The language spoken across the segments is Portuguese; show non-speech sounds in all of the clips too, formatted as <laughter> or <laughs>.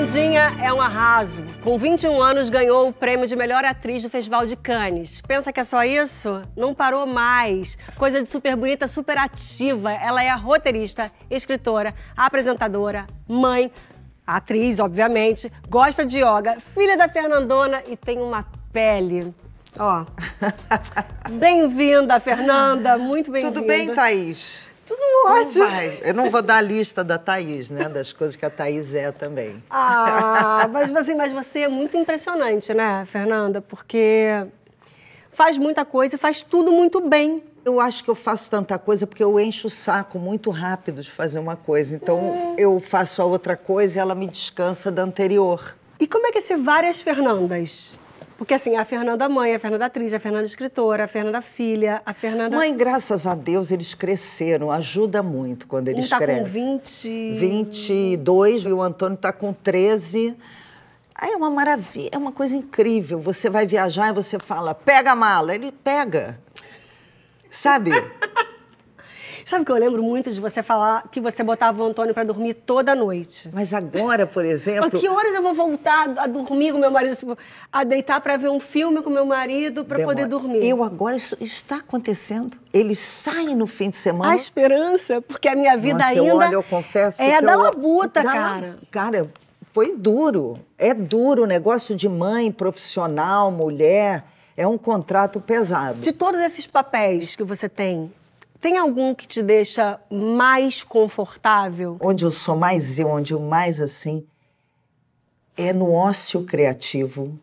Vandinha é um arraso. Com 21 anos, ganhou o prêmio de melhor atriz do Festival de Cannes. Pensa que é só isso? Não parou mais. Coisa de super bonita, super ativa. Ela é roteirista, escritora, apresentadora, mãe, atriz, obviamente, gosta de yoga, filha da Fernandona e tem uma pele. Ó. <laughs> bem-vinda, Fernanda. Muito bem-vinda. Tudo bem, Thaís? pode. Não vai. Eu não vou dar a lista da Thaís, né? Das coisas que a Thaís é também. Ah, mas, assim, mas você é muito impressionante, né, Fernanda? Porque faz muita coisa e faz tudo muito bem. Eu acho que eu faço tanta coisa porque eu encho o saco muito rápido de fazer uma coisa. Então é. eu faço a outra coisa e ela me descansa da anterior. E como é que se várias Fernandas? Porque assim, a Fernanda mãe, a Fernanda atriz, a Fernanda escritora, a Fernanda filha, a Fernanda. Mãe, graças a Deus, eles cresceram, ajuda muito quando eles um tá crescem. Com 20. 22 e o Antônio está com 13. Aí é uma maravilha, é uma coisa incrível. Você vai viajar e você fala, pega a mala. Ele pega. Sabe? <laughs> Sabe que eu lembro muito de você falar que você botava o Antônio para dormir toda noite. Mas agora, por exemplo. Mas que horas eu vou voltar a dormir com meu marido? Tipo, a deitar para ver um filme com meu marido para poder dormir? Eu agora, isso está acontecendo. Eles saem no fim de semana. A esperança, porque a minha vida Nossa, ainda. Olha, eu confesso. É a da eu... labuta, da... cara. Cara, foi duro. É duro o negócio de mãe, profissional, mulher. É um contrato pesado. De todos esses papéis que você tem, tem algum que te deixa mais confortável? Onde eu sou mais eu, onde eu mais assim, é no ócio criativo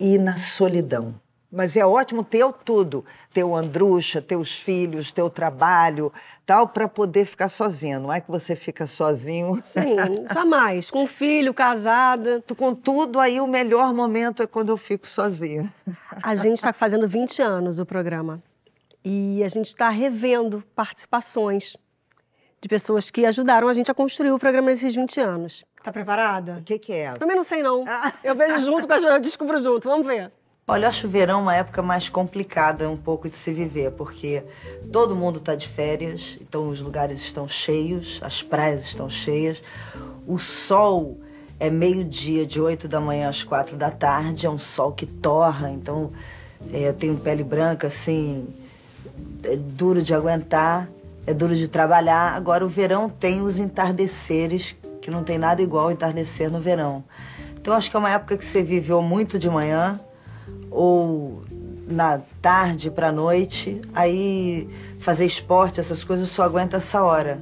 e na solidão. Mas é ótimo ter o tudo, ter o Andrucha, teus filhos, teu trabalho, tal, para poder ficar sozinha. Não é que você fica sozinho. Sim, <laughs> jamais. com filho, casada. Com tudo, aí o melhor momento é quando eu fico sozinha. A gente está fazendo 20 anos o programa. E a gente está revendo participações de pessoas que ajudaram a gente a construir o programa nesses 20 anos. Tá preparada? O que, que é? Também não sei, não. Ah. Eu vejo junto com a eu descubro junto. Vamos ver. Olha, eu acho o verão uma época mais complicada um pouco de se viver, porque todo mundo está de férias, então os lugares estão cheios, as praias estão cheias, o sol é meio-dia, de 8 da manhã às 4 da tarde, é um sol que torra, então é, eu tenho pele branca assim, é duro de aguentar, é duro de trabalhar. Agora, o verão tem os entardeceres, que não tem nada igual entardecer no verão. Então, acho que é uma época que você viveu muito de manhã ou na tarde para noite. Aí, fazer esporte, essas coisas, só aguenta essa hora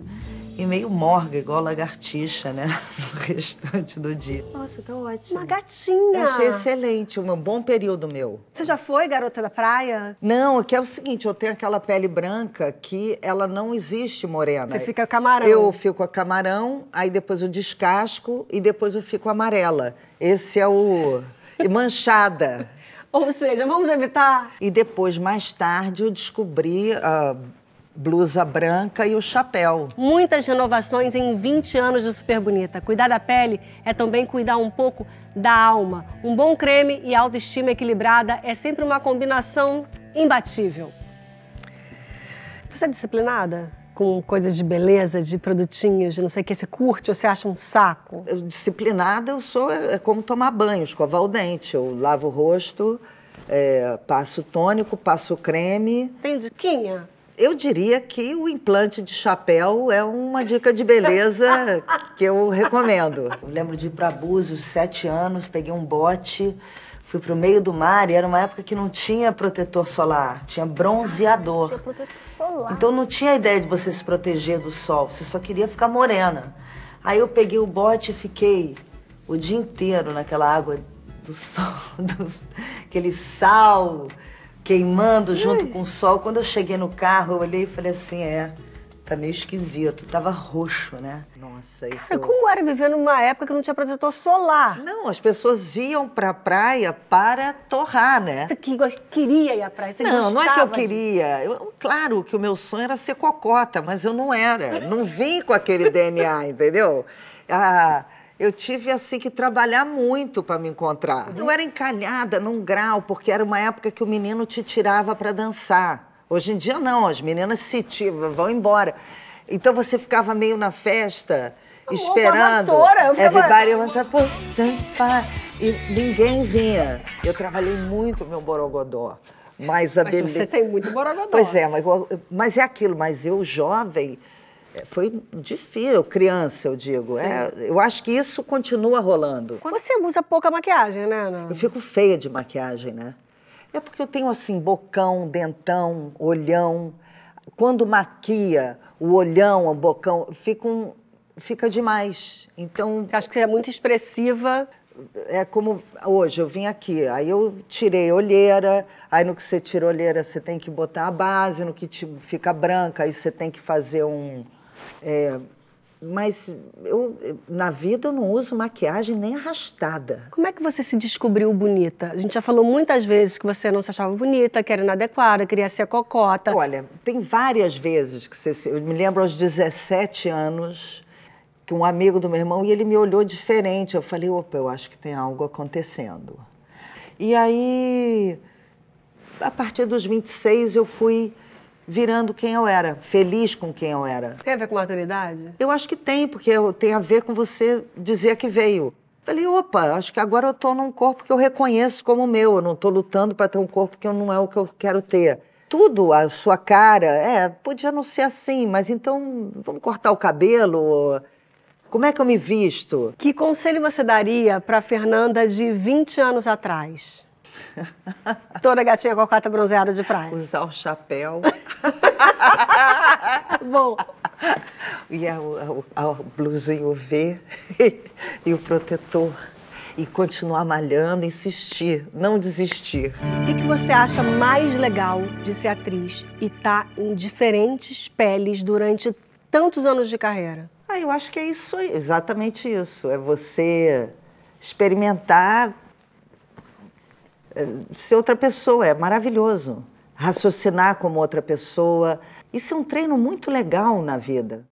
e meio morga, igual lagartixa, né? <laughs> No restante do dia. Nossa, tá ótimo. Uma gatinha. Eu achei excelente, um bom período meu. Você já foi garota da praia? Não, é que é o seguinte, eu tenho aquela pele branca que ela não existe morena. Você fica camarão. Eu fico a camarão, aí depois eu descasco e depois eu fico amarela. Esse é o... manchada. <laughs> Ou seja, vamos evitar. E depois, mais tarde, eu descobri... Uh blusa branca e o chapéu. Muitas renovações em 20 anos de Super Bonita. Cuidar da pele é também cuidar um pouco da alma. Um bom creme e autoestima equilibrada é sempre uma combinação imbatível. Você é disciplinada? com coisas de beleza, de produtinhos, de não sei o que, você curte ou você acha um saco? Eu, disciplinada eu sou, é como tomar banho, escovar o dente. Eu lavo o rosto, é, passo tônico, passo creme. Tem diquinha? Eu diria que o implante de chapéu é uma dica de beleza <laughs> que eu recomendo. Eu lembro de ir para Búzios, sete anos, peguei um bote, fui para o meio do mar e era uma época que não tinha protetor solar, tinha bronzeador. Tinha protetor solar. Então não tinha a ideia de você se proteger do sol, você só queria ficar morena. Aí eu peguei o bote e fiquei o dia inteiro naquela água do sol, <laughs> do, aquele sal queimando junto com o sol. Quando eu cheguei no carro, eu olhei e falei assim, é, tá meio esquisito. Tava roxo, né? Nossa, isso... Cara, como era viver numa época que não tinha protetor solar? Não, as pessoas iam pra praia para torrar, né? Você que queria ir à praia, você Não, não é que eu queria. Eu, claro que o meu sonho era ser cocota, mas eu não era. Não vim com aquele DNA, entendeu? Ah eu tive assim que trabalhar muito para me encontrar. Não uhum. Eu era encalhada num grau, porque era uma época que o menino te tirava para dançar. Hoje em dia não, as meninas se tiram, vão embora. Então você ficava meio na festa, eu esperando. Eu everybody wants a dançar. E ninguém vinha. Eu trabalhei muito meu borogodó. Mas a mas beleza. Você tem muito borogodó. Pois é, mas, mas é aquilo, mas eu jovem é, foi difícil, criança, eu digo. É, eu acho que isso continua rolando. Você usa pouca maquiagem, né, Ana? Eu fico feia de maquiagem, né? É porque eu tenho, assim, bocão, dentão, olhão. Quando maquia o olhão, o bocão, fica, um, fica demais. Então... Você acha que você é muito expressiva? É como hoje, eu vim aqui, aí eu tirei olheira, aí no que você tira olheira você tem que botar a base, no que fica branca, aí você tem que fazer um, é, mas eu, na vida eu não uso maquiagem nem arrastada. Como é que você se descobriu bonita? A gente já falou muitas vezes que você não se achava bonita, que era inadequada, queria ser cocota. Olha, tem várias vezes que você. Eu me lembro aos 17 anos que um amigo do meu irmão e ele me olhou diferente. Eu falei, opa, eu acho que tem algo acontecendo. E aí, a partir dos 26, eu fui virando quem eu era, feliz com quem eu era. Tem a ver com maturidade? Eu acho que tem, porque tem a ver com você dizer que veio. Falei, opa, acho que agora eu estou num corpo que eu reconheço como meu, eu não estou lutando para ter um corpo que não é o que eu quero ter. Tudo, a sua cara, é, podia não ser assim, mas então vamos cortar o cabelo, como é que eu me visto? Que conselho você daria para Fernanda de 20 anos atrás? <laughs> Toda gatinha com a quarta bronzeada de praia. Usar o chapéu. <laughs> Bom. E a, a, a blusinha UV <laughs> e o protetor. E continuar malhando, insistir, não desistir. O que, que você acha mais legal de ser atriz e estar tá em diferentes peles durante tantos anos de carreira? Ah, eu acho que é isso exatamente isso. É você experimentar eh, ser outra pessoa, é maravilhoso. Raciocinar como outra pessoa. Isso é um treino muito legal na vida.